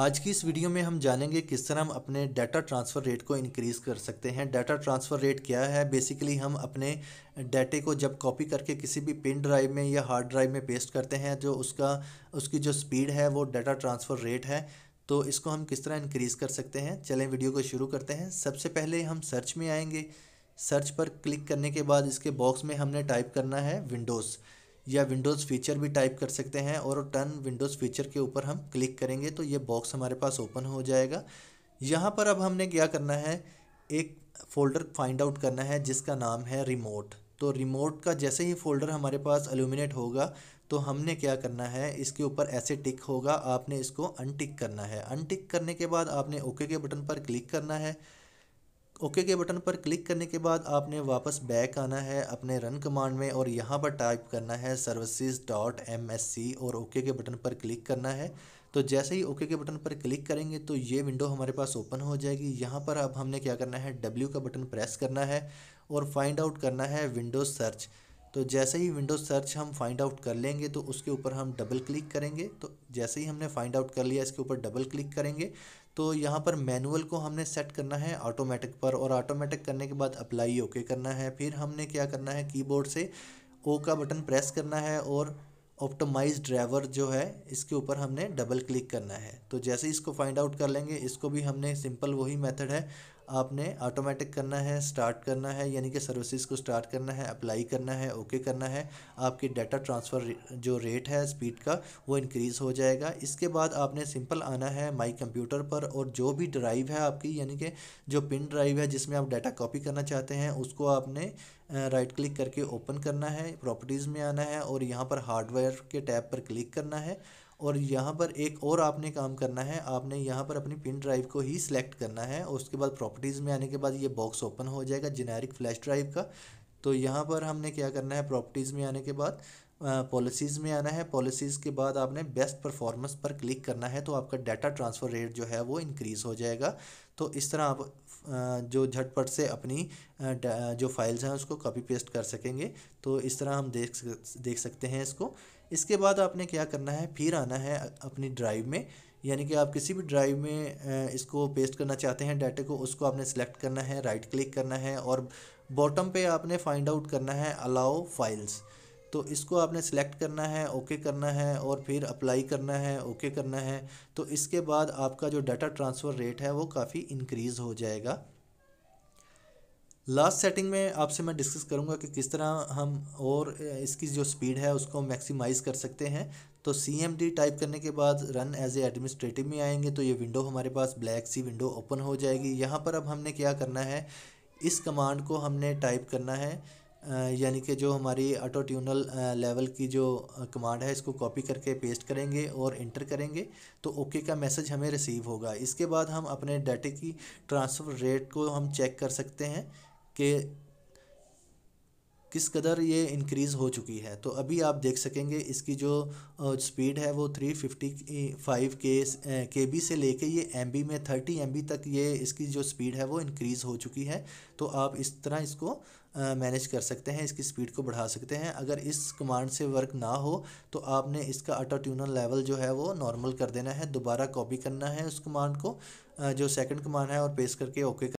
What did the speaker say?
आज की इस वीडियो में हम जानेंगे किस तरह हम अपने डाटा ट्रांसफ़र रेट को इंक्रीज़ कर सकते हैं डाटा ट्रांसफ़र रेट क्या है बेसिकली हम अपने डाटे को जब कॉपी करके किसी भी पिन ड्राइव में या हार्ड ड्राइव में पेस्ट करते हैं जो उसका उसकी जो स्पीड है वो डाटा ट्रांसफ़र रेट है तो इसको हम किस तरह इंक्रीज़ कर सकते हैं चलें वीडियो को शुरू करते हैं सबसे पहले हम सर्च में आएँगे सर्च पर क्लिक करने के बाद इसके बॉक्स में हमने टाइप करना है विंडोज़ या विंडोज़ फीचर भी टाइप कर सकते हैं और टर्न विंडोज़ फीचर के ऊपर हम क्लिक करेंगे तो ये बॉक्स हमारे पास ओपन हो जाएगा यहाँ पर अब हमने क्या करना है एक फ़ोल्डर फाइंड आउट करना है जिसका नाम है रिमोट तो रिमोट का जैसे ही फ़ोल्डर हमारे पास एलुमिनेट होगा तो हमने क्या करना है इसके ऊपर ऐसे टिक होगा आपने इसको अनटिक करना है अनटिक करने के बाद आपने ओके के बटन पर क्लिक करना है ओके के बटन पर क्लिक करने के बाद आपने वापस बैक आना है अपने रन कमांड में और यहाँ पर टाइप करना है services dot M S C और ओके के बटन पर क्लिक करना है तो जैसे ही ओके के बटन पर क्लिक करेंगे तो ये विंडो हमारे पास ओपन हो जाएगी यहाँ पर अब हमने क्या करना है डब्ल्यू का बटन प्रेस करना है और फाइंड आउट करना है विंडो सर्च तो जैसे ही विंडो सर्च हम फाइंड आउट कर लेंगे तो उसके ऊपर हम डबल क्लिक करेंगे तो जैसे ही हमने फाइंड आउट कर लिया इसके ऊपर डबल क्लिक करेंगे तो यहाँ पर मैनुअल को हमने सेट करना है ऑटोमेटिक पर और ऑटोमेटिक करने के बाद अप्लाई ओके करना है फिर हमने क्या करना है कीबोर्ड से ओ का बटन प्रेस करना है और ऑप्टोमाइज ड्राइवर जो है इसके ऊपर हमने डबल क्लिक करना है तो जैसे इसको फाइंड आउट कर लेंगे इसको भी हमने सिंपल वही मेथड है आपने ऑटोमेटिक करना है स्टार्ट करना है यानी कि सर्विसेज को स्टार्ट करना है अप्लाई करना है ओके okay करना है आपके डाटा ट्रांसफ़र जो रेट है स्पीड का वो इंक्रीज़ हो जाएगा इसके बाद आपने सिंपल आना है माई कंप्यूटर पर और जो भी ड्राइव है आपकी यानी कि जो पिन ड्राइव है जिसमें आप डाटा कॉपी करना चाहते हैं उसको आपने राइट क्लिक करके ओपन करना है प्रॉपर्टीज़ में आना है और यहाँ पर हार्डवेयर के टैब पर क्लिक करना है और यहाँ पर एक और आपने काम करना है आपने यहाँ पर अपनी पिन ड्राइव को ही सिलेक्ट करना है और उसके बाद प्रॉपर्टीज़ में आने के बाद ये बॉक्स ओपन हो जाएगा जेनेरिक फ्लैश ड्राइव का तो यहाँ पर हमने क्या करना है प्रॉपर्टीज़ में आने के बाद पॉलिसीज़ में आना है पॉलिसीज़ के बाद आपने बेस्ट परफॉर्मेंस पर क्लिक करना है तो आपका डाटा ट्रांसफ़र रेट जो है वो इंक्रीज़ हो जाएगा तो इस तरह आप जो झटपट से अपनी जो फाइल्स हैं उसको कॉपी पेस्ट कर सकेंगे तो इस तरह हम देख देख सकते हैं इसको इसके बाद आपने क्या करना है फिर आना है अपनी ड्राइव में यानी कि आप किसी भी ड्राइव में इसको पेस्ट करना चाहते हैं डाटा को उसको आपने सेलेक्ट करना है राइट क्लिक करना है और बॉटम पे आपने फाइंड आउट करना है अलाउ फाइल्स तो इसको आपने सेलेक्ट करना है ओके करना है और फिर अप्लाई करना है ओके करना है तो इसके बाद आपका जो डाटा ट्रांसफ़र रेट है वो काफ़ी इंक्रीज़ हो जाएगा लास्ट सेटिंग में आपसे मैं डिस्कस करूंगा कि किस तरह हम और इसकी जो स्पीड है उसको मैक्सिमाइज़ कर सकते हैं तो सी एम डी टाइप करने के बाद रन एज ए एडमिनिस्ट्रेटिव में आएंगे तो ये विंडो हमारे पास ब्लैक सी विंडो ओपन हो जाएगी यहाँ पर अब हमने क्या करना है इस कमांड को हमने टाइप करना है यानी कि जो हमारी ऑटो ट्यूनल लेवल की जो कमांड है इसको कॉपी करके पेस्ट करेंगे और इंटर करेंगे तो ओके का मैसेज हमें रिसीव होगा इसके बाद हम अपने डाटे की ट्रांसफ़र रेट को हम चेक कर सकते हैं कि किस कदर ये इंक्रीज़ हो चुकी है तो अभी आप देख सकेंगे इसकी जो स्पीड है वो 355 के के बी से लेके ये एम में 30 एम तक ये इसकी जो स्पीड है वो इंक्रीज़ हो चुकी है तो आप इस तरह इसको मैनेज कर सकते हैं इसकी स्पीड को बढ़ा सकते हैं अगर इस कमांड से वर्क ना हो तो आपने इसका ऑटो ट्यूनर लेवल जो है वो नॉर्मल कर देना है दोबारा कॉपी करना है उस कमांड को जो सेकंड कमांड है और पेस्ट करके ओके